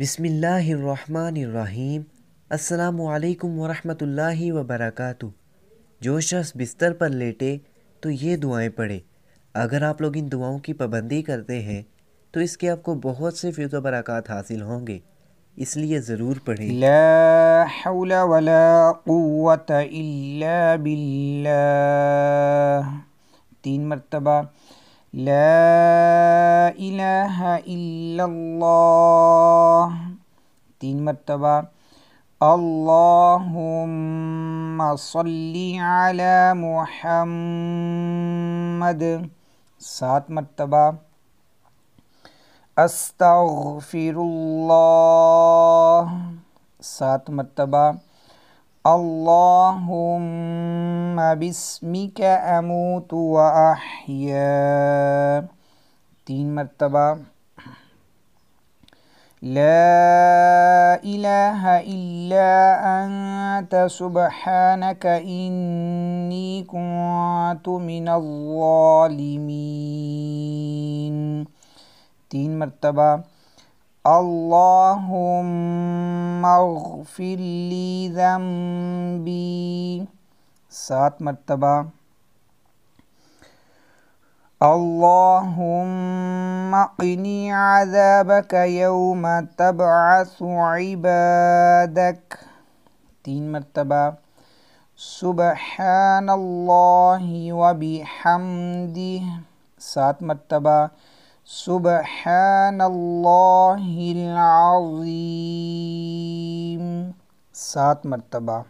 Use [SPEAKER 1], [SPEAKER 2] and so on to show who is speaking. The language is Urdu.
[SPEAKER 1] بسم اللہ الرحمن الرحیم السلام علیکم ورحمۃ اللہ وبرکاتہ جو شخص بستر پر لیٹے تو یہ دعائیں پڑھے اگر آپ لوگ ان دعاؤں کی پابندی کرتے ہیں تو اس کے آپ کو بہت سے فیض و برکات حاصل ہوں گے اس لیے ضرور پڑھیں لا حول ولا
[SPEAKER 2] قوت الا باللہ تین مرتبہ لا إله إلا الله تين مرتبة اللهم صل على محمد سات مرتبة استغفر الله سات مرتبة اللهم بسمک تین مرتبہ لا امو تو آین سبحانك لن كنت من عالم تین مرتبہ اللہ اللهم اغفر لي ذنبي سات مرتبہ اللهم قني عذابك يوم تبعث عبادك تین مرتبہ سبحان الله وبحمده سات مرتبہ سبحان اللہ العظیم سات مرتبہ